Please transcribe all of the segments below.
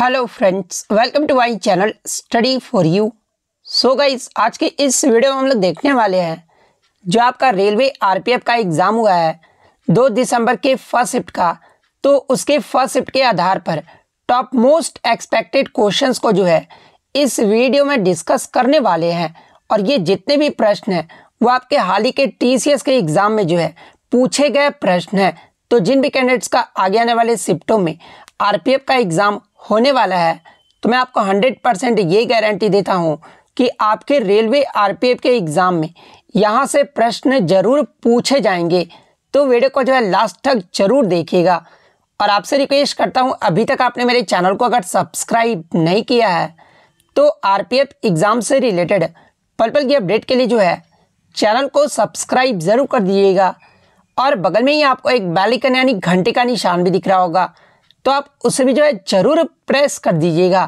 hello friends welcome to my channel study for you so guys आज के इस video में हम लोग देखने वाले हैं जो आपका रेलवे आरपीएफ का एग्ज़ाम हुआ है दो दिसंबर के फर्स्ट शिफ्ट का तो उसके फर्स्ट शिफ्ट के आधार पर टॉप मोस्ट एक्सपेक्टेड क्वेश्चंस को जो है इस वीडियो में डिस्कस करने वाले हैं और ये जितने भी प्रश्न हैं वो आपके हाल ही के टी के एग्ज़ाम में जो है पूछे गए प्रश्न हैं तो जिन भी कैंडिडेट्स का आगे आने वाले शिफ्टों में आरपीएफ का एग्ज़ाम होने वाला है तो मैं आपको हंड्रेड परसेंट ये गारंटी देता हूँ कि आपके रेलवे आरपीएफ के एग्ज़ाम में यहाँ से प्रश्न जरूर पूछे जाएंगे तो वीडियो को जो है लास्ट तक जरूर देखिएगा और आपसे रिक्वेस्ट करता हूँ अभी तक आपने मेरे चैनल को अगर सब्सक्राइब नहीं किया है तो आर एग्ज़ाम से रिलेटेड पल पल की अपडेट के लिए जो है चैनल को सब्सक्राइब ज़रूर कर दीजिएगा और बगल में ही आपको एक बैलिकन यानी घंटे का निशान भी दिख रहा होगा तो आप उसे भी जो है ज़रूर प्रेस कर दीजिएगा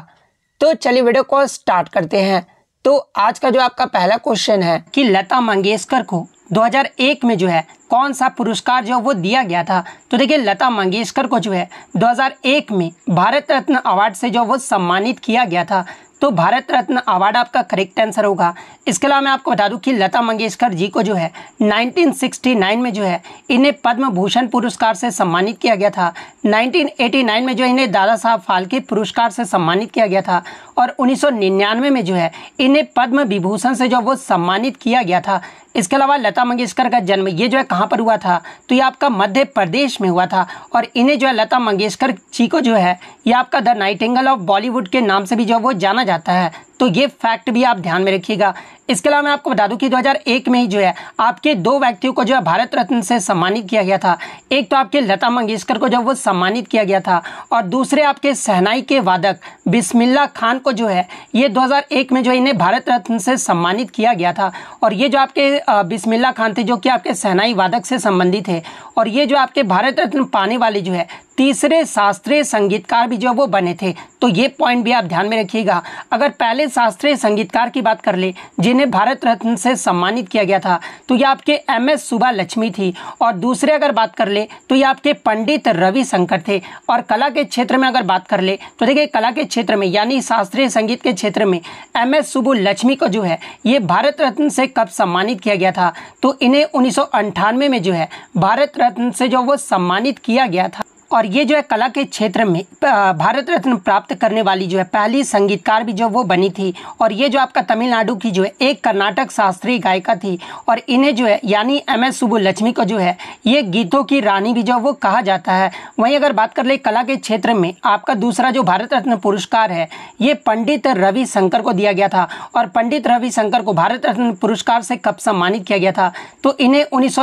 तो चलिए वीडियो को स्टार्ट करते हैं तो आज का जो आपका पहला क्वेश्चन है कि लता मंगेशकर को 2001 में जो है कौन सा पुरस्कार जो वो दिया गया था तो देखिए लता मंगेशकर को जो है 2001 में भारत रत्न अवार्ड से जो वो सम्मानित किया गया था तो भारत रत्न अवार्ड आपका करेक्ट आंसर होगा इसके अलावा मैं आपको बता दूं कि लता मंगेशकर जी को जो है 1969 में जो है इन्हें पद्म भूषण पुरस्कार से सम्मानित किया गया था 1989 में जो इन्हें दादा साहब फाल्के पुरस्कार से सम्मानित किया गया था और 1999 में जो है इन्हें पद्म विभूषण से जो वो सम्मानित किया गया था इसके अलावा लता मंगेशकर का जन्म ये जो है कहाँ पर हुआ था तो ये आपका मध्य प्रदेश में हुआ था और इन्हें जो है लता मंगेशकर जी को जो है ये आपका द एंगल ऑफ बॉलीवुड के नाम से भी जो है वो जाना जाता है तो ये फैक्ट भी आप ध्यान में रखिएगा इसके अलावा मैं आपको बता दूं कि 2001 में ही जो है आपके दो व्यक्तियों को जो है भारत रत्न से सम्मानित किया गया था एक तो आपके लता मंगेशकर को जो वो सम्मानित किया गया था और दूसरे आपके सहनाई के वादक बिस्मिल्ला खान को जो है ये 2001 में जो इन्हें भारत रत्न से सम्मानित किया गया था और ये जो आपके बिस्मिल्ला खान थे जो कि आपके सहनाई वादक से संबंधित है और ये जो आपके भारत रत्न पाने वाले जो है तीसरे शास्त्रीय संगीतकार भी जो वो बने थे तो ये पॉइंट भी आप ध्यान में रखिएगा अगर पहले शास्त्रीय संगीतकार की बात कर ले जिन्हें भारत रत्न से सम्मानित किया गया था तो ये आपके एम एस सुबह लक्ष्मी थी और दूसरे अगर बात कर ले तो ये आपके पंडित रविशंकर थे और कला के क्षेत्र में अगर बात कर ले तो देखिए कला के क्षेत्र में यानी शास्त्रीय संगीत के क्षेत्र में एम एस सुबु लक्ष्मी को जो है ये भारत रत्न से कब सम्मानित किया गया था तो इन्हें उन्नीस में जो है भारत रत्न से जो वो सम्मानित किया गया था और ये जो है कला के क्षेत्र में भारत रत्न प्राप्त करने वाली जो है पहली संगीतकार भी जो वो बनी थी और ये जो आपका तमिलनाडु की जो है एक कर्नाटक शास्त्रीय गायिका थी और इन्हें जो है यानी एम एस सुबु लक्ष्मी को जो है ये गीतों की रानी भी जो वो कहा जाता है वहीं अगर बात कर ले कला के क्षेत्र में आपका दूसरा जो भारत रत्न पुरस्कार है ये पंडित रवि शंकर को दिया गया था और पंडित रवि शंकर को भारत रत्न पुरस्कार से कब सम्मानित किया गया था तो इन्हें उन्नीस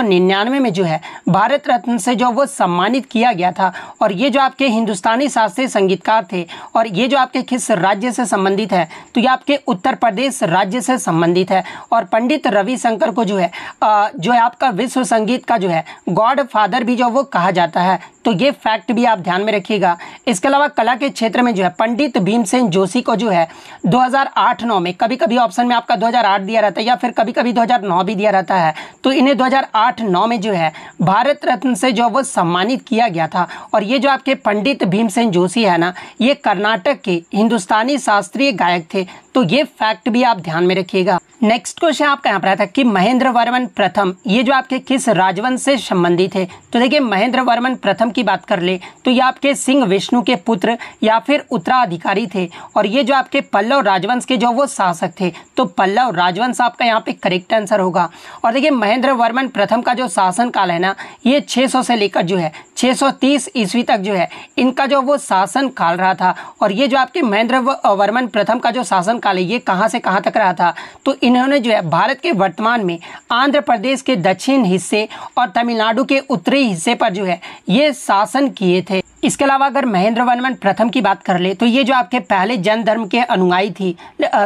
में जो है भारत रत्न से जो वो सम्मानित किया गया था और ये जो आपके हिंदुस्तानी शास्त्रीय संगीतकार थे और ये जो आपके किस राज्य से संबंधित है तो ये आपके उत्तर प्रदेश राज्य से संबंधित है और पंडित रविशंकर को जो है जो है आपका विश्व संगीत का जो है गॉड फादर भी जो वो कहा जाता है तो ये फैक्ट भी आप ध्यान में रखिएगा इसके अलावा कला के क्षेत्र में जो है पंडित भीमसेन जोशी को जो है 2008-9 में कभी कभी ऑप्शन में आपका 2008 दिया रहता है या फिर कभी कभी 2009 भी दिया रहता है तो इन्हें 2008-9 में जो है भारत रत्न से जो वो सम्मानित किया गया था और ये जो आपके पंडित भीमसेन जोशी है ना ये कर्नाटक के हिंदुस्तानी शास्त्रीय गायक थे तो ये फैक्ट भी आप ध्यान में रखिएगा नेक्स्ट क्वेश्चन आपका यहाँ पर आया था कि महेंद्र वर्मन प्रथम ये जो आपके किस राजवंश से संबंधित है तो देखिए महेंद्र वर्मन प्रथम की बात कर ले तो ये आपके सिंह विष्णु के पुत्र या फिर उत्तराधिकारी थे और ये जो आपके पल्लव राजवंश के जो वो शासक थे तो पल्लव राजवंश आपका यहाँ पे करेक्ट आंसर होगा और देखिए महेंद्र वर्मन प्रथम का जो शासन काल है ना ये 600 से लेकर जो है 630 ईस्वी तक जो है इनका जो वो शासन काल रहा था और ये जो आपके महेंद्र वर्मन प्रथम का जो शासन काल है ये कहाँ से कहाँ तक रहा था तो इन्होंने जो है भारत के वर्तमान में आंध्र प्रदेश के दक्षिण हिस्से और तमिलनाडु के उत्तरी हिस्से पर जो है ये शासन किए थे इसके अलावा अगर महेंद्र वर्मन प्रथम की बात कर ले तो ये जो आपके पहले जैन धर्म के अनुयायी थी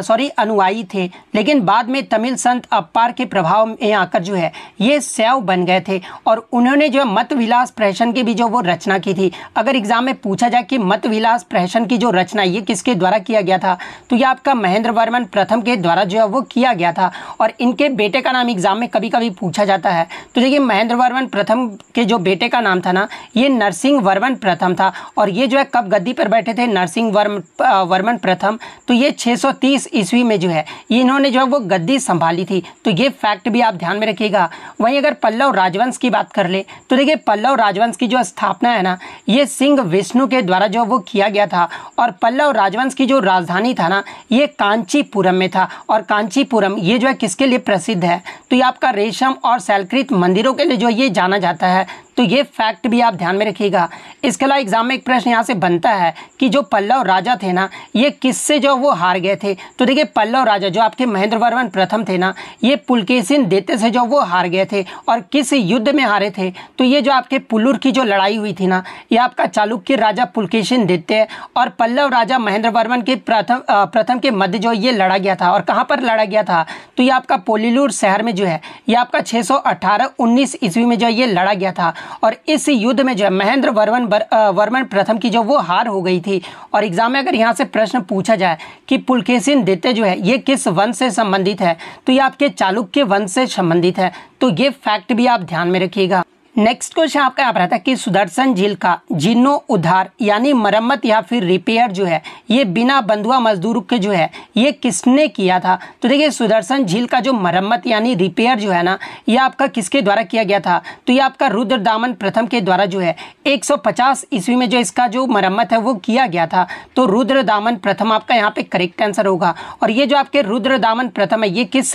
सॉरी अनुयायी थे लेकिन बाद में तमिल संत अपार के प्रभाव में आकर जो है ये शैव बन गए थे और उन्होंने जो मत विलास प्रहसन की भी जो वो रचना की थी अगर एग्जाम में पूछा जाए कि मत विलास प्रहसन की जो रचना ये किसके द्वारा किया गया था तो ये आपका महेंद्र वर्मन प्रथम के द्वारा जो है वो किया गया था और इनके बेटे का नाम एग्जाम में कभी कभी पूछा जाता है तो देखिए महेंद्र वर्मन प्रथम के जो बेटे का नाम था ना ये नरसिंह वर्मन प्रथम प्रथम था और ये जो है कब गद्दी पर बैठे थे नरसिंह वर्म वर्मन प्रथम तो ये 630 ईस्वी में जो है इन्होंने जो है वो गद्दी संभाली थी तो ये फैक्ट भी आप ध्यान में रखिएगा वहीं अगर पल्लव राजवंश की बात कर ले तो देखिए पल्लव राजवंश की जो स्थापना है ना ये सिंह विष्णु के द्वारा जो वो किया गया था और पल्लव राजवंश की जो राजधानी था ना ये कांचीपुरम में था और कांचीपुरम ये जो है किसके लिए प्रसिद्ध है तो ये आपका रेशम और सैलकृत मंदिरों के लिए जो ये जाना जाता है तो ये फैक्ट भी आप ध्यान में रखिएगा इसके अलावा एग्जाम में एक प्रश्न यहाँ से बनता है कि जो पल्लव राजा थे ना ये किससे जो वो हार गए थे तो देखिए पल्लव राजा जो आपके महेंद्र वर्मन प्रथम थे ना ये पुलकेसिन देते से जो वो हार गए थे और किस युद्ध में हारे थे तो ये जो आपके पुलुर की जो लड़ाई हुई थी ना ये आपका चालुक्य राजा पुलकेशन देते और पल्लव राजा महेंद्र वर्मन के प्रथम प्रथम के मध्य जो ये लड़ा गया था और कहाँ पर लड़ा गया था तो ये आपका पोलिलुर शहर में जो है ये आपका छः सौ ईस्वी में जो ये लड़ा गया था और इस युद्ध में जो है महेंद्र वर्मन वर्मन प्रथम की जो वो हार हो गई थी और एग्जाम में अगर यहाँ से प्रश्न पूछा जाए कि पुलकेशन दित्य जो है ये किस वंश से संबंधित है तो ये आपके चालुक्य वंश से संबंधित है तो ये फैक्ट भी आप ध्यान में रखिएगा नेक्स्ट क्वेश्चन आपका यहाँ पर आता है कि सुदर्शन झील का जीर्णो उद्धार यानी मरम्मत या फिर रिपेयर जो है ये बिना बंधुआ मजदूर के जो है ये किसने किया था तो देखिए सुदर्शन झील का जो मरम्मत यानी रिपेयर जो है ना ये आपका किसके द्वारा किया गया था तो ये आपका रुद्र दामन प्रथम के द्वारा जो है एक ईस्वी में जो इसका जो मरम्मत है वो किया गया था तो रुद्र दामन प्रथम आपका यहाँ पे करेक्ट आंसर होगा और ये जो आपके रुद्र दामन प्रथम है ये किस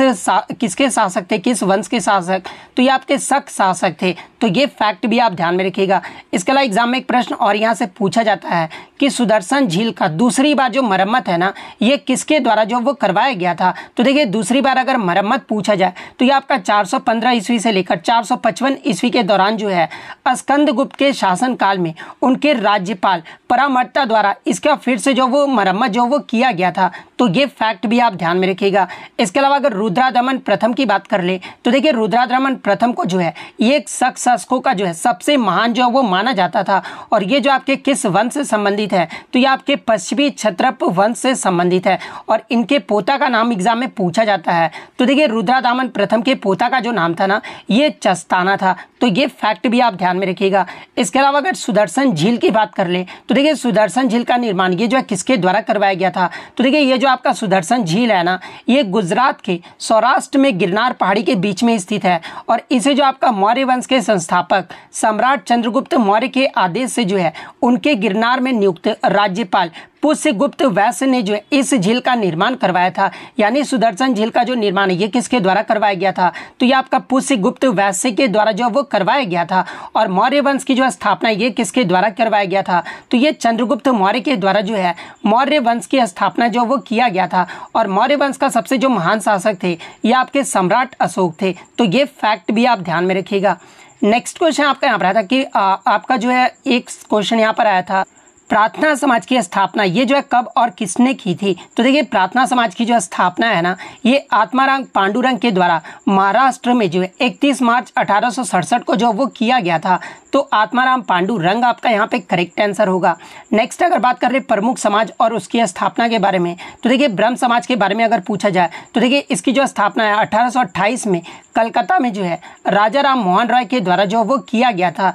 किसके शासक थे किस वंश के शासक तो ये आपके सख शासक थे तो तो ये फैक्ट भी आप ध्यान में रखिएगा इसके अलावा एग्जाम में एक प्रश्न और यहाँ से पूछा जाता है कि सुदर्शन झील का दूसरी बार जो मरम्मत है ना ये किसके द्वारा जो वो करवाया गया था तो देखिए दूसरी बार अगर मरम्मत पूछा जाए तो ये आपका 415 ईस्वी से लेकर 455 ईस्वी के दौरान जो है अस्कंद गुप्त के शासनकाल में उनके राज्यपाल परामर्ता द्वारा इसका फिर से जो वो मरम्मत जो वो किया गया था तो ये फैक्ट भी आप ध्यान में रखिएगा इसके अलावा अगर रुद्रा दमन प्रथम की बात कर ले तो देखिए रुद्रा प्रथम को जो है ये एक शख्स शासकों का जो है सबसे महान जो है वो माना जाता था और ये जो आपके किस वंश से संबंधित है तो ये आपके पश्चिमी छत्रप वंश से संबंधित है और इनके पोता का नाम एग्जाम में पूछा जाता है तो देखिए रुद्रा प्रथम के पोता का जो नाम था ना ये चस्ताना था तो ये फैक्ट भी आप ध्यान में रखिएगा इसके अलावा अगर सुदर्शन झील की बात कर ले तो देखिए सुदर्शन झील का निर्माण ये जो है किसके द्वारा करवाया गया था तो देखिए ये जो आपका सुदर्शन झील है ना ये गुजरात के सौराष्ट्र में गिरनार पहाड़ी के बीच में स्थित है और इसे जो आपका मौर्य वंश के संस्थापक सम्राट चंद्रगुप्त मौर्य के आदेश से जो है उनके गिरनार में नियुक्त राज्यपाल पुष्य गुप्त वैश्य ने जो इस झील का निर्माण करवाया था यानी सुदर्शन झील का जो निर्माण है ये किसके द्वारा करवाया गया था तो ये आपका पुष्य गुप्त वैश्य के द्वारा जो वो करवाया गया था और मौर्य वंश की जो स्थापना ये किसके द्वारा करवाया गया था तो ये चंद्रगुप्त मौर्य के द्वारा जो है मौर्य वंश की स्थापना जो वो किया गया था और मौर्य वंश का सबसे जो महान शासक थे ये आपके सम्राट अशोक थे तो ये फैक्ट भी आप ध्यान में रखिएगा नेक्स्ट क्वेश्चन आपका यहाँ पर आया था कि आ, आपका जो है एक क्वेश्चन यहाँ पर आया था प्रार्थना समाज की स्थापना ये जो है कब और किसने की थी तो देखिए प्रार्थना समाज की जो स्थापना है ना ये आत्माराम पांडुरंग के द्वारा महाराष्ट्र में जो है इकतीस मार्च अठारह को जो वो किया गया था तो आत्माराम पांडुरंग आपका यहाँ पे करेक्ट आंसर होगा नेक्स्ट अगर बात कर रहे प्रमुख समाज और उसकी स्थापना के बारे में तो देखिए ब्रह्म समाज के बारे में अगर पूछा जाए तो देखिए इसकी जो स्थापना है अठारह में कलकत्ता में जो है राजा राम मोहन राय के द्वारा जो वो किया गया था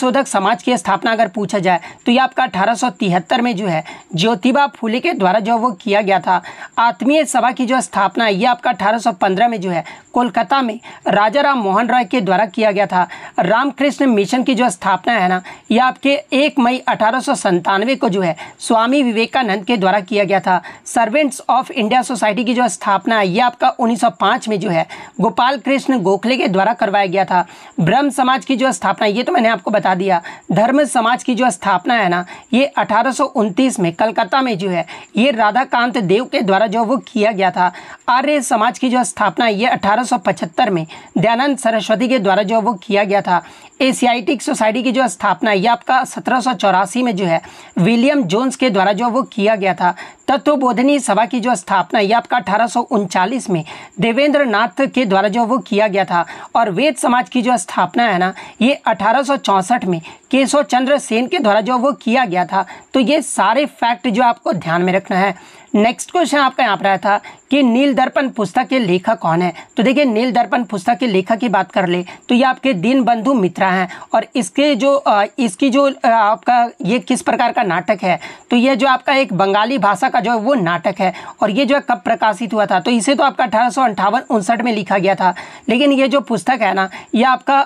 शोधक समाज की स्थापना अगर पूछा जाए तो ये आपका 1873 में जो है ज्योतिबा फूले के द्वारा जो वो किया गया था आत्मीय सभा की जो स्थापना है ये आपका 1815 में जो है कोलकाता में राजा राम मोहन राय के द्वारा किया गया था रामकृष्ण मिशन की जो स्थापना है ना ये आपके 1 मई अठारह को जो है स्वामी विवेकानंद के द्वारा किया गया था सर्वेंट्स ऑफ इंडिया सोसाइटी की जो स्थापना है ये आपका 1905 में जो है गोपाल कृष्ण गोखले के द्वारा करवाया गया था ब्रह्म समाज की जो स्थापना ये तो मैंने आपको बता दिया धर्म समाज की जो स्थापना है ना ये अठारह में कलकत्ता में जो है ये राधाकांत देव के द्वारा जो वो किया गया था आर्य समाज की जो स्थापना ये अठारह में दयानंद सरस्वती के द्वारा जो वो किया गया था एशियाटिक सोसाइटी की जो स्थापना यह आपका सत्रह में जो है विलियम जोन्स के द्वारा जो वो किया गया था तत्वबोधनी सभा की जो स्थापना ये आपका अठारह में देवेंद्र नाथ के द्वारा जो वो किया गया था और वेद समाज की जो स्थापना है ना ये अठारह में केशव चंद्र सेन के द्वारा जो वो किया गया था तो ये सारे फैक्ट जो आपको ध्यान में रखना है नेक्स्ट क्वेश्चन आपका यहाँ पर आया था कि नील दर्पण पुस्तक के लेखक कौन है तो देखिए नील दर्पण पुस्तक के लेखक की बात कर ले तो ये आपके दीन बंधु मित्रा हैं और इसके जो इसकी जो आपका ये किस प्रकार का नाटक है तो ये जो आपका एक बंगाली भाषा का जो है वो नाटक है और ये जो है कब प्रकाशित हुआ था तो इसे तो आपका अठारह सौ अंठावन उनसठ में लिखा गया था लेकिन ये जो पुस्तक है ना ये आपका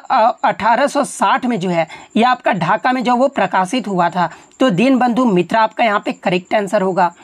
अठारह में जो है ये आपका ढाका में जो वो प्रकाशित हुआ था तो दीन बंधु मित्रा आपका यहाँ पे करेक्ट आंसर होगा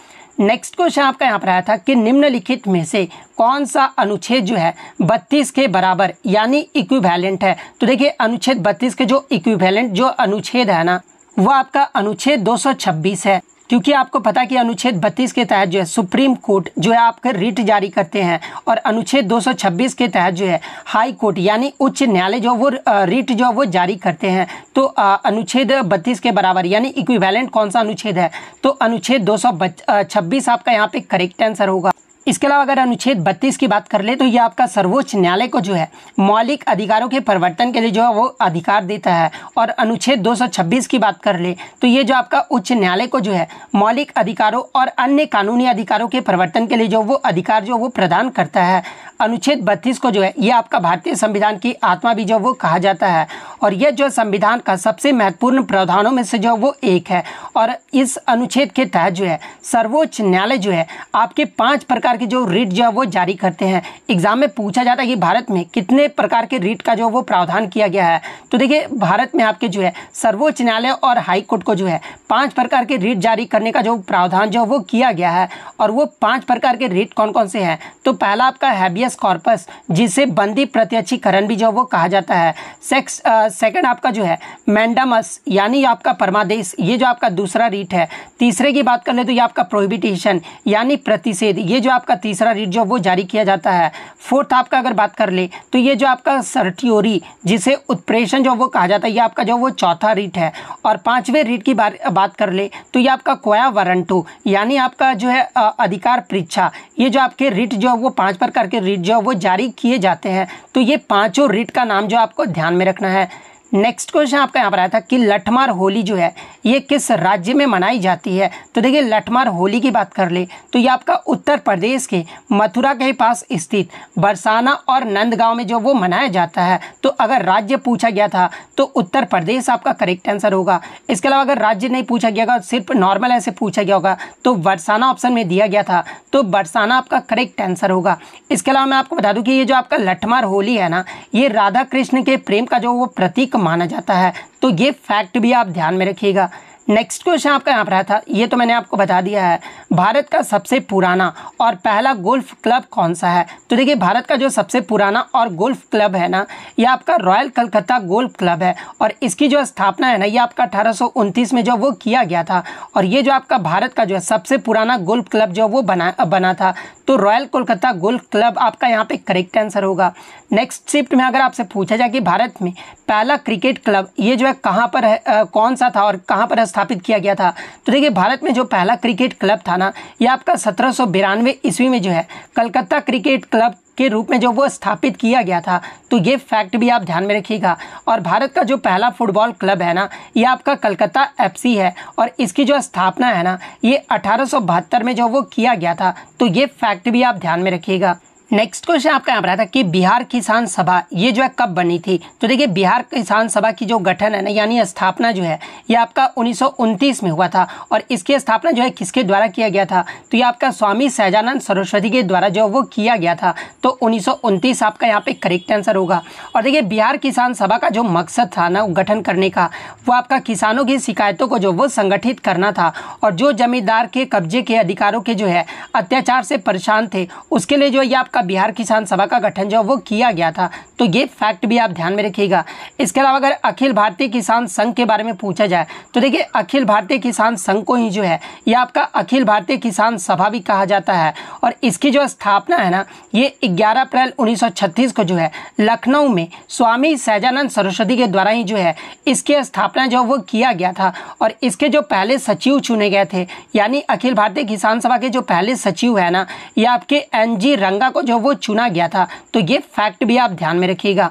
नेक्स्ट क्वेश्चन आपका यहाँ पर आया था कि निम्नलिखित में से कौन सा अनुच्छेद जो है बत्तीस के बराबर यानी इक्विवेलेंट है तो देखिए अनुच्छेद बत्तीस के जो इक्विवेलेंट जो अनुच्छेद है ना वो आपका अनुच्छेद 226 है क्योंकि आपको पता कि अनुच्छेद 32 के तहत जो है सुप्रीम कोर्ट जो है आपके रिट जारी करते हैं और अनुच्छेद 226 के तहत जो है हाई कोर्ट यानी उच्च न्यायालय जो वो रिट जो वो जारी करते हैं तो अनुच्छेद 32 के बराबर यानी इक्विवेलेंट कौन सा अनुच्छेद है तो अनुच्छेद दो आपका यहाँ पे करेक्ट आंसर होगा इसके अलावा अगर अनुच्छेद बत्तीस की बात कर ले तो ये आपका सर्वोच्च न्यायालय को जो है मौलिक अधिकारों के परिवर्तन के लिए जो है वो अधिकार देता है और अनुच्छेद 226 की बात कर ले तो ये जो आपका उच्च न्यायालय को जो है मौलिक अधिकारों और अन्य कानूनी अधिकारों के परिवर्तन के लिए जो वो अधिकार जो वो प्रदान करता है अनुच्छेद बत्तीस को जो है ये आपका भारतीय संविधान की आत्मा भी जो वो कहा जाता है और यह जो संविधान का सबसे महत्वपूर्ण प्रावधानों में से जो वो एक है और इस अनुच्छेद के तहत जो है सर्वोच्च न्यायालय जो है आपके पांच प्रकार के जो रिट जो है वो जारी करते हैं एग्जाम में पूछा जाता है कि भारत में कितने प्रकार के रिट का जो वो प्रावधान किया गया है तो देखिए भारत में आपके जो है सर्वोच्च न्यायालय और हाईकोर्ट को जो है पाँच प्रकार के रिट जारी करने का जो प्रावधान जो वो किया गया है और वो पाँच प्रकार के रिट कौन कौन से हैं तो पहला आपका हैबियस हैबियस कॉर्पस जिसे बंदी प्रत्यक्षीकरण भी जो वो कहा जाता है सेक्स सेकंड आपका जो है मैंडामस यानी आपका परमादेश ये जो आपका दूसरा रीट है तीसरे की बात कर ले तो ये आपका प्रोहिबिटेशन यानी प्रतिषेध ये जो आपका तीसरा रीट जो वो जारी किया जाता है फोर्थ आपका अगर बात कर ले तो ये जो आपका सर्टियोरी जिसे उत्प्रेषण जो वो कहा जाता है ये आपका जो वो चौथा रीट है और पांचवें रीट की बात कर ले तो ये आपका कोया वरंटो यानी आपका जो है अधिकार परीक्षा ये जो आपके रीट जो वो पांच प्रकार के रीट जो वो जारी किए जाते हैं तो ये पांचों रिट का नाम जो आपको ध्यान में रखना है नेक्स्ट क्वेश्चन आपका यहाँ पर आया था कि लठमार होली जो है ये किस राज्य में मनाई जाती है तो देखिए लठमार होली की बात कर ले तो ये आपका उत्तर प्रदेश के मथुरा के पास स्थित बरसाना और नंदगांव में जो वो मनाया जाता है तो अगर राज्य पूछा गया था तो उत्तर प्रदेश आपका करेक्ट आंसर होगा इसके अलावा अगर राज्य नहीं पूछा गया होगा सिर्फ नॉर्मल ऐसे पूछा गया होगा तो बरसाना ऑप्शन में दिया गया था तो बरसाना आपका करेक्ट आंसर होगा इसके अलावा मैं आपको बता दूँ कि ये जो आपका लठमार होली है ना ये राधा कृष्ण के प्रेम का जो वो प्रतीक माना जाता है तो ये फैक्ट भी आप ध्यान में रखिएगा नेक्स्ट क्वेश्चन आपका यहाँ पर आया था ये तो मैंने आपको बता दिया है भारत का सबसे पुराना और पहला गोल्फ क्लब कौन सा है तो देखिए भारत का जो सबसे पुराना और गोल्फ क्लब है ना ये आपका रॉयल कलकत्ता गोल्फ क्लब है और इसकी जो स्थापना है ना ये आपका अठारह में जो वो किया गया था और ये जो आपका भारत का जो है सबसे पुराना गोल्फ क्लब जो वो बना बना था तो रॉयल कोलकाता गोल्फ क्लब आपका यहाँ पे करेक्ट आंसर होगा नेक्स्ट शिफ्ट में अगर आपसे पूछा जाए कि भारत में पहला क्रिकेट क्लब ये जो है कहाँ पर है आ, कौन सा था और कहाँ पर स्थापित किया गया था तो देखिए भारत में जो पहला क्रिकेट क्लब था ना ये आपका सत्रह ईस्वी में जो है कलकत्ता क्रिकेट क्लब के रूप में जो वो स्थापित किया गया था तो ये फैक्ट भी आप ध्यान में रखिएगा और भारत का जो पहला फुटबॉल क्लब है ना ये आपका कलकत्ता एफसी है और इसकी जो स्थापना है ना ये अठारह में जो वो किया गया था तो ये फैक्ट भी आप ध्यान में रखिएगा नेक्स्ट क्वेश्चन आपका यहाँ पर था कि बिहार किसान सभा ये जो है कब बनी थी तो देखिए बिहार किसान सभा की जो गठन है ना यानी स्थापना जो है ये आपका उन्नीस में हुआ था और इसकी स्थापना जो है किसके द्वारा किया गया था तो ये आपका स्वामी सहजानंद सरस्वती के द्वारा जो वो किया गया था तो उन्नीस आपका यहाँ पे करेक्ट आंसर होगा और देखिए बिहार किसान सभा का जो मकसद था ना गठन करने का वो आपका किसानों की शिकायतों को जो वो संगठित करना था और जो जमींदार के कब्जे के अधिकारों के जो है अत्याचार से परेशान थे उसके लिए जो ये आपका बिहार किसान सभा का गठन जो वो किया गया था तो ये फैक्ट भी आप ध्यान में रखिएगा इसके अलावा अगर अखिल भारतीय किसान संघ के बारे में पूछा जाए तो देखिए अखिल भारतीय किसान संघ को ही जो है ये आपका अखिल भारतीय किसान सभा भी कहा जाता है और इसकी जो स्थापना है ना ये ग्यारह अप्रैल उन्नीस को जो है लखनऊ में स्वामी सहजानंद सरस्वती के द्वारा ही जो है इसकी स्थापना जो वो किया गया था और इसके जो पहले सचिव चुने गए थे यानी अखिल भारतीय किसान सभा के जो पहले सचिव है ना ये आपके एन रंगा को जो जो वो चुना गया था तो ये फैक्ट भी आप ध्यान में रखिएगा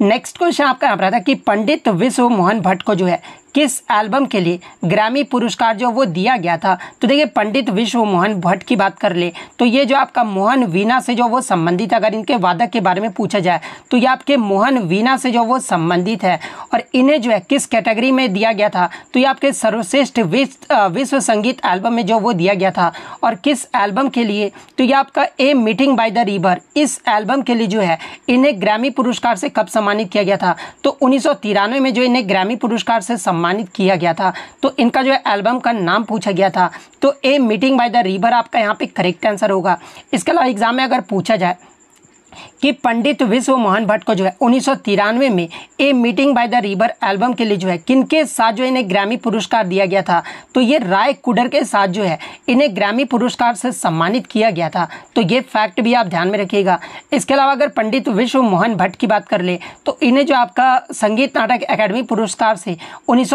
नेक्स्ट क्वेश्चन आपका यहाँ पर था कि पंडित विश्व मोहन भट्ट को जो है किस एल्बम के लिए ग्रामी पुरस्कार जो वो दिया गया था तो देखिए पंडित विश्व मोहन भट्ट की बात कर ले तो ये जो आपका मोहन वीणा से जो वो संबंधित अगर इनके वादक के बारे में पूछा जाए तो ये आपके मोहन वीणा से जो वो संबंधित है और इन्हें जो है किस कैटेगरी में दिया गया था तो ये आपके सर्वश्रेष्ठ विश्व संगीत एल्बम में जो वो दिया गया था और किस एल्बम के लिए तो ये आपका a meeting by the river इस एल्बम के लिए जो है इन्हें ग्रामी पुरस्कार से कब सम्मानित किया गया था तो उन्नीस में जो इन्हें ग्रामी पुरस्कार से सम्मान सम्मानित किया गया था तो इनका जो है एल्बम का नाम पूछा गया था तो a meeting by the river आपका यहाँ पे करेक्ट आंसर होगा इसके अलावा एग्जाम में अगर पूछा जाए कि पंडित विश्व मोहन भट्ट को जो है उन्नीस में a meeting by the river album के लिए जो है किनके साथ जो इन्हें ग्रामी पुरस्कार दिया गया था तो ये राय कुडर के साथ जो है इन्हें ग्रामी पुरस्कार से सम्मानित किया गया था तो ये फैक्ट भी आप ध्यान में रखिएगा इसके अलावा अगर पंडित विश्व मोहन भट्ट की बात कर ले तो इन्हें जो आपका संगीत नाटक अकेडमी पुरस्कार से उन्नीस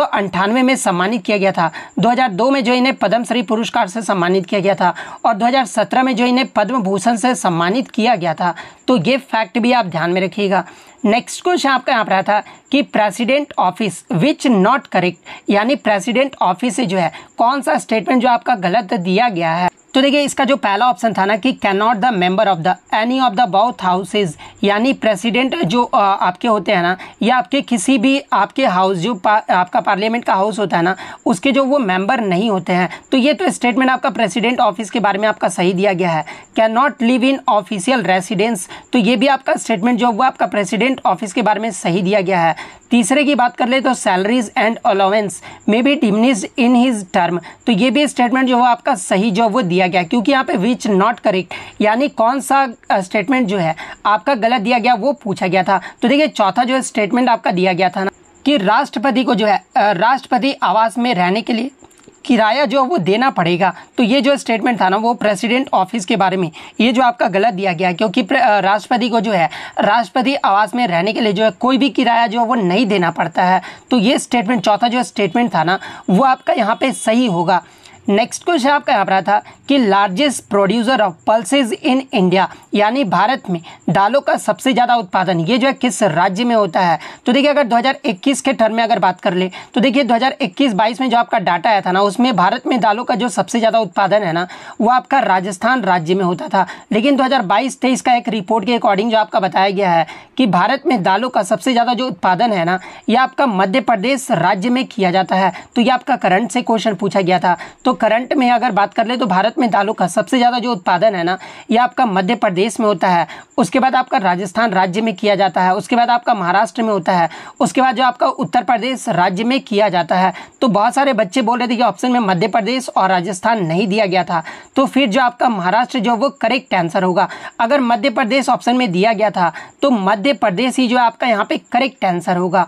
में सम्मानित किया गया था दो में जो इन्हें पद्मश्री पुरस्कार से सम्मानित किया गया था और दो में जो इन्हें पद्म भूषण से सम्मानित किया गया था तो ये ये फैक्ट भी आप ध्यान में रखिएगा नेक्स्ट क्वेश्चन आपका यहाँ पर आया था कि president office which not correct यानी प्रेसिडेंट ऑफिस से जो है कौन सा स्टेटमेंट जो आपका गलत दिया गया है तो देखिए इसका जो पहला ऑप्शन था ना कि can not the member of the any of the both houses यानी प्रेसिडेंट जो आपके होते हैं ना या आपके किसी भी आपके हाउस जो पा, आपका पार्लियामेंट का हाउस होता है ना उसके जो वो मेंबर नहीं होते हैं तो ये तो स्टेटमेंट आपका प्रेसिडेंट ऑफिस के बारे में आपका सही दिया गया है can not live in official residence तो ये भी आपका स्टेटमेंट जो हुआ आपका प्रेसिडेंट ऑफिस के बारे में सही दिया गया है तीसरे की बात कर ले तो salaries and allowances may be diminished in his term तो ये भी स्टेटमेंट जो हुआ आपका सही जो वो दिया दिया गया क्योंकि यहाँ पे विच नॉट करेक्ट यानी कौन सा स्टेटमेंट जो है आपका गलत दिया गया वो पूछा गया था तो देखिए चौथा जो है स्टेटमेंट आपका दिया गया था ना कि राष्ट्रपति को जो है राष्ट्रपति आवास में रहने के लिए किराया जो वो देना पड़ेगा तो ये जो स्टेटमेंट था ना वो प्रेसिडेंट ऑफिस के बारे में ये जो आपका गलत दिया गया क्योंकि राष्ट्रपति को जो है राष्ट्रपति आवास में रहने के लिए जो है कोई भी किराया जो है वो नहीं देना पड़ता है तो ये स्टेटमेंट चौथा जो स्टेटमेंट था ना वो आपका यहाँ पे सही होगा नेक्स्ट क्वेश्चन आपका यहाँ पर था कि largest producer of pulses in India यानी भारत में दालों का सबसे ज़्यादा उत्पादन ये जो है किस राज्य में होता है तो देखिए अगर 2021 के टर्म में अगर बात कर ले तो देखिए 2021-22 में जो आपका डाटा आया था ना उसमें भारत में दालों का जो सबसे ज़्यादा उत्पादन है ना वो आपका राजस्थान राज्य में होता था लेकिन दो हज़ार का एक रिपोर्ट के अकॉर्डिंग जो आपका बताया गया है कि भारत में दालों का सबसे ज़्यादा जो उत्पादन है ना यह आपका मध्य प्रदेश राज्य में किया जाता है तो ये आपका करंट से क्वेश्चन पूछा गया था तो तो करंट में अगर बात कर ले तो भारत में दालों का सबसे ज़्यादा जो उत्पादन है ना ये आपका मध्य प्रदेश में होता है उसके बाद आपका राजस्थान राज्य में किया जाता है उसके बाद आपका महाराष्ट्र में होता है उसके बाद जो आपका उत्तर प्रदेश राज्य में किया जाता है तो बहुत सारे बच्चे बोल रहे थे कि ऑप्शन में मध्य प्रदेश और राजस्थान नहीं दिया गया था तो फिर जो आपका महाराष्ट्र जो वो करेक्ट आंसर होगा अगर मध्य प्रदेश ऑप्शन में दिया गया था तो मध्य प्रदेश ही जो आपका यहाँ पे करेक्ट आंसर होगा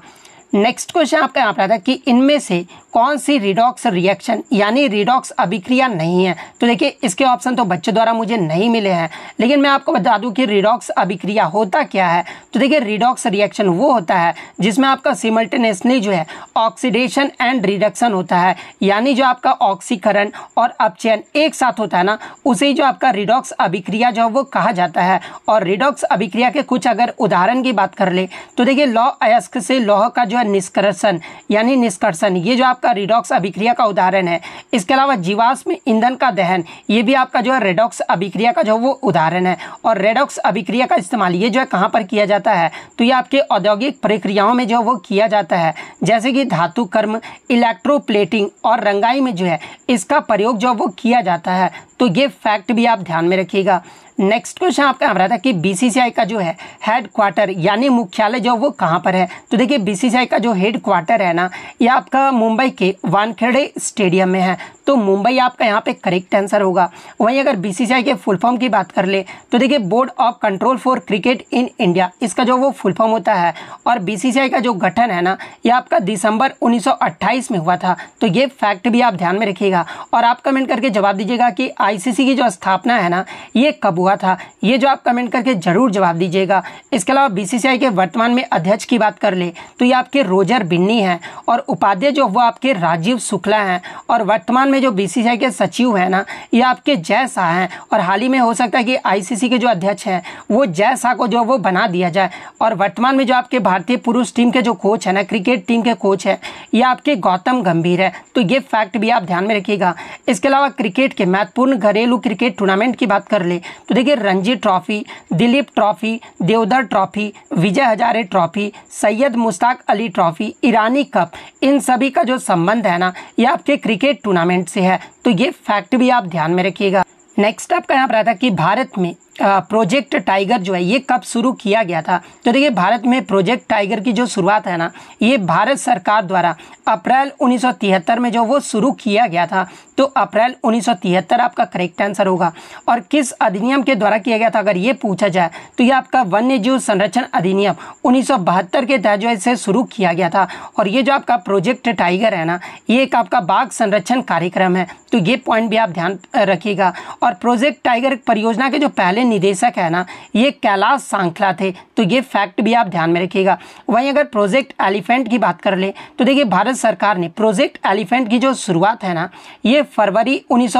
नेक्स्ट क्वेश्चन आपका यहाँ पर आता है कि इनमें से कौन सी रिडॉक्स रिएक्शन यानी रिडॉक्स अभिक्रिया नहीं है तो देखिए इसके ऑप्शन तो बच्चों द्वारा मुझे नहीं मिले हैं लेकिन मैं आपको बता दूं कि रिडॉक्स अभिक्रिया होता क्या है तो देखिए रिडॉक्स रिएक्शन वो होता है जिसमें आपका सिमल्टेनियसली जो है ऑक्सीडेशन एंड रिडक्शन होता है यानी जो आपका ऑक्सीकरण और अपचयन एक साथ होता है ना उसे जो आपका रिडॉक्स अभिक्रिया जो है वो कहा जाता है और रिडॉक्स अभिक्रिया के कुछ अगर उदाहरण की बात कर ले तो देखिए लौ अयस्क से लौह का जो है का निष्कर्षण यानी निष्कर्षण ये जो आपका रिडॉक्स अभिक्रिया का उदाहरण है इसके अलावा जीवाश्म ईंधन का दहन ये भी आपका जो है रेडॉक्स अभिक्रिया का जो वो उदाहरण है और रेडॉक्स अभिक्रिया का इस्तेमाल ये जो है कहाँ पर किया जाता है तो ये आपके औद्योगिक प्रक्रियाओं में जो है वो किया जाता है जैसे कि धातु कर्म इलेक्ट्रोप्लेटिंग और रंगाई में जो है इसका प्रयोग जो वो किया जाता है तो ये फैक्ट भी आप ध्यान में रखिएगा नेक्स्ट क्वेश्चन आपका आ रहा था कि बीसीसीआई का जो है हेड क्वार्टर यानी मुख्यालय जो वो कहाँ पर है तो देखिए बीसीसीआई का जो हेड क्वार्टर है ना ये आपका मुंबई के वानखेड़े स्टेडियम में है तो मुंबई आपका यहाँ पे करेक्ट आंसर होगा वहीं अगर बीसीसीआई के फुल फॉर्म की बात कर ले तो देखिए board of control for cricket in India इसका जो वो फुल फॉर्म होता है और बीसीसीआई का जो गठन है ना ये आपका दिसंबर 1928 में हुआ था तो ये फैक्ट भी आप ध्यान में रखिएगा और आप कमेंट करके जवाब दीजिएगा कि आईसीसी की जो स्थापना है ना ये कब हुआ था ये जो आप कमेंट करके जरूर जवाब दीजिएगा इसके अलावा बीसीसीआई के वर्तमान में अध्यक्ष की बात कर ले तो ये आपके रोजर बिन्नी हैं और उपाध्याय जो वो आपके राजीव शुक्ला हैं और वर्तमान में जो बीसीसीआई के सचिव हैं ना ये आपके जय शाह हैं और हाल ही में हो सकता है कि आईसीसी के जो अध्यक्ष हैं वो जय शाह को जो वो बना दिया जाए और वर्तमान में जो आपके भारतीय पुरुष टीम के जो कोच है ना क्रिकेट टीम के कोच है ये आपके गौतम गंभीर है तो ये फैक्ट भी आप ध्यान में रखिएगा इसके अलावा क्रिकेट के महत्वपूर्ण घरेलू क्रिकेट टूर्नामेंट की बात कर ले तो देखिए Ranji trophy Dilip trophy Deodhar trophy Vijay Hazare trophy Syed Mushtaq Ali trophy Irani cup इन सभी का जो संबंध है ना ये आपके क्रिकेट टूर्नामेंट से है तो ये फैक्ट भी आप ध्यान में रखिएगा नेक्स्ट आपका यहाँ पर आता कि भारत में प्रोजेक्ट टाइगर जो है ये कब शुरू किया गया था तो देखिए भारत में प्रोजेक्ट टाइगर की जो शुरुआत है ना ये भारत सरकार द्वारा अप्रैल 1973 में जो वो शुरू किया गया था तो अप्रैल 1973 आपका करेक्ट आंसर होगा और किस अधिनियम के द्वारा किया गया था अगर ये पूछा जाए तो ये आपका वन्य जीव संरक्षण अधिनियम उन्नीस के तहत जो है इसे शुरू किया गया था और ये जो आपका प्रोजेक्ट टाइगर है ना ये एक आपका बाघ संरक्षण कार्यक्रम है तो ये पॉइंट भी आप ध्यान रखिएगा और प्रोजेक्ट टाइगर परियोजना के जो पहले पहले निदेशक है ना ये कैलाश सांखला थे तो ये फैक्ट भी आप ध्यान में रखिएगा वहीं अगर प्रोजेक्ट एलिफेंट की बात कर ले तो देखिए भारत सरकार ने प्रोजेक्ट एलिफेंट की जो शुरुआत है ना ये फरवरी उन्नीस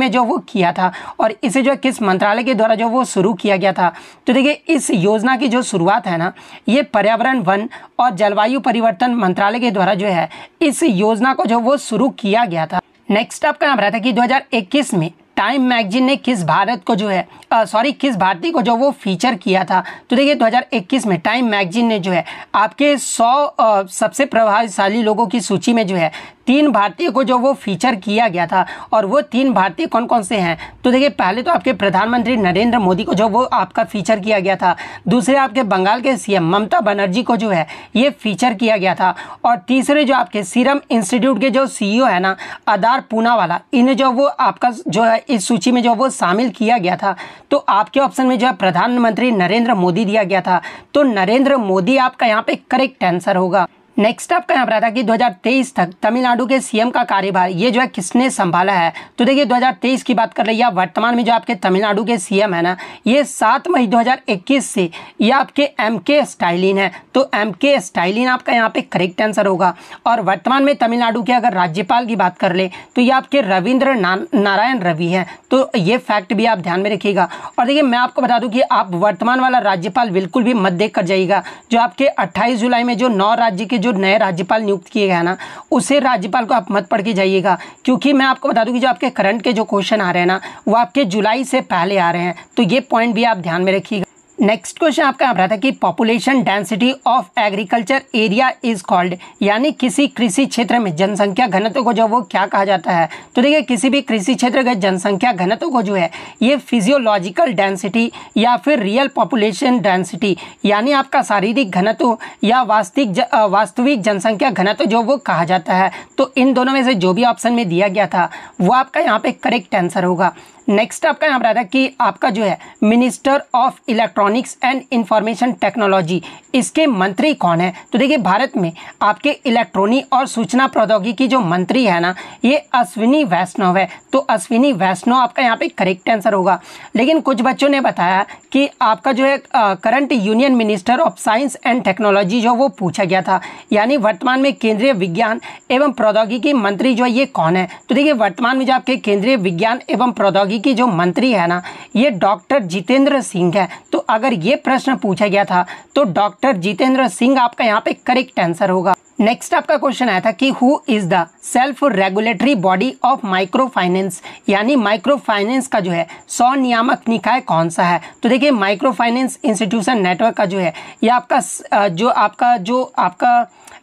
में जो वो किया था और इसे जो किस मंत्रालय के द्वारा जो वो शुरू किया गया था तो देखिए इस योजना की जो शुरुआत है ना ये पर्यावरण वन और जलवायु परिवर्तन मंत्रालय के द्वारा जो है इस योजना को जो वो शुरू किया गया था नेक्स्ट आपका नाम रहा था कि 2021 में टाइम मैगजीन ने किस भारत को जो है सॉरी किस भारती को जो वो फीचर किया था तो देखिए 2021 में टाइम मैगजीन ने जो है आपके 100 सबसे प्रभावशाली लोगों की सूची में जो है तीन भारतीय को जो वो फीचर किया गया था और वो तीन भारतीय कौन कौन से हैं तो देखिए पहले तो आपके प्रधानमंत्री नरेंद्र मोदी को जो वो आपका फीचर किया गया था दूसरे आपके बंगाल के सीएम ममता बनर्जी को जो है ये फीचर किया गया था और तीसरे जो आपके सीरम इंस्टीट्यूट के जो सीईओ e है ना अदार पूना वाला इन्हें जो वो आपका जो है इस सूची में जो वो शामिल किया गया था तो आपके ऑप्शन में जो है प्रधानमंत्री नरेंद्र मोदी दिया गया था तो नरेंद्र मोदी आपका यहाँ पे करेक्ट आंसर होगा नेक्स्ट आपका यहाँ पर आता है कि 2023 तक तमिलनाडु के सीएम का कार्यभार ये जो है किसने संभाला है तो देखिए 2023 की बात कर रही है वर्तमान में जो आपके तमिलनाडु के सीएम है ना ये 7 मई 2021 से ये आपके एम के स्टाइलिन है तो एम के स्टाइलिन आपका यहाँ पे करेक्ट आंसर होगा और वर्तमान में तमिलनाडु के अगर राज्यपाल की बात कर ले तो ये आपके रविंद्र नारायण रवि हैं तो ये फैक्ट भी आप ध्यान में रखिएगा और देखिए मैं आपको बता दूँ कि आप वर्तमान वाला राज्यपाल बिल्कुल भी मत देख कर जाइएगा जो आपके अट्ठाईस जुलाई में जो नौ राज्य के जो नए राज्यपाल नियुक्त किए गए ना उसे राज्यपाल को आप मत पढ़ के जाइएगा क्योंकि मैं आपको बता दूँ कि जो आपके करंट के जो क्वेश्चन आ रहे हैं ना वो आपके जुलाई से पहले आ रहे हैं तो ये पॉइंट भी आप ध्यान में रखिएगा नेक्स्ट क्वेश्चन आपका आप रहा था कि population density of agriculture area is called यानी किसी कृषि क्षेत्र में जनसंख्या घनत्व को जो वो क्या कहा जाता है तो देखिए किसी भी कृषि क्षेत्र के जनसंख्या घनत्व को जो है ये फिजियोलॉजिकल डेंसिटी या फिर रियल पॉपुलेशन डेंसिटी यानी आपका शारीरिक घनत्व या वास्तविक वास्तविक जनसंख्या घनत्व जो वो कहा जाता है तो इन दोनों में से जो भी ऑप्शन में दिया गया था वो आपका यहाँ पे करेक्ट आंसर होगा नेक्स्ट आपका यहाँ पर आता है कि आपका जो है minister of electronics and information technology इसके मंत्री कौन है तो देखिए भारत में आपके इलेक्ट्रॉनिक और सूचना प्रौद्योगिकी जो मंत्री है ना ये अश्विनी वैष्णव है तो अश्विनी वैष्णव आपका यहाँ पे करेक्ट आंसर होगा लेकिन कुछ बच्चों ने बताया कि आपका जो है current union minister of science and technology जो वो पूछा गया था यानी वर्तमान में केंद्रीय विज्ञान एवं प्रौद्योगिकी मंत्री जो है ये कौन है तो देखिए वर्तमान में जो आपके केंद्रीय विज्ञान एवं प्रौद्योगिकी आगे की जो मंत्री है ना ये डॉक्टर जितेंद्र सिंह है तो अगर ये प्रश्न पूछा गया था तो डॉक्टर जितेंद्र सिंह आपका यहाँ पे करेक्ट आंसर होगा नेक्स्ट आपका क्वेश्चन आया था कि who is the self regulatory body of micro finance यानी माइक्रो फाइनेंस का जो है सौ नियामक निकाय कौन सा है तो देखिए माइक्रो फाइनेंस इंस्टीट्यूशन नेटवर्क का जो है ये आपका जो आपका जो आपका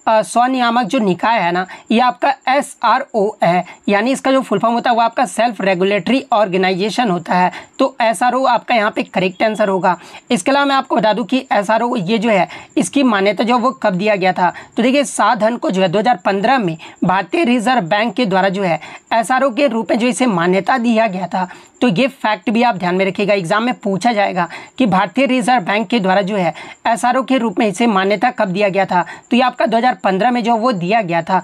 स्वनियामक जो निकाय है ना ये आपका एस आर ओ है यानी इसका जो फुल फॉर्म होता है वो आपका सेल्फ रेगुलेटरी ऑर्गेनाइजेशन होता है तो एस आर ओ आपका यहाँ पे करेक्ट आंसर होगा इसके अलावा मैं आपको बता दूँ कि एस आर ओ ये जो है इसकी मान्यता जो वो कब दिया गया था तो देखिए सात धन को जो है दो हजार पंद्रह में भारतीय रिजर्व बैंक के द्वारा जो है एस आर ओ के रूप में जो इसे मान्यता दिया गया था तो ये फैक्ट भी आप ध्यान में रखिएगा एग्जाम में पूछा जाएगा कि भारतीय रिजर्व बैंक के द्वारा जो है एस के रूप में इसे मान्यता कब दिया गया था तो ये आपका 2015 में जो वो दिया गया था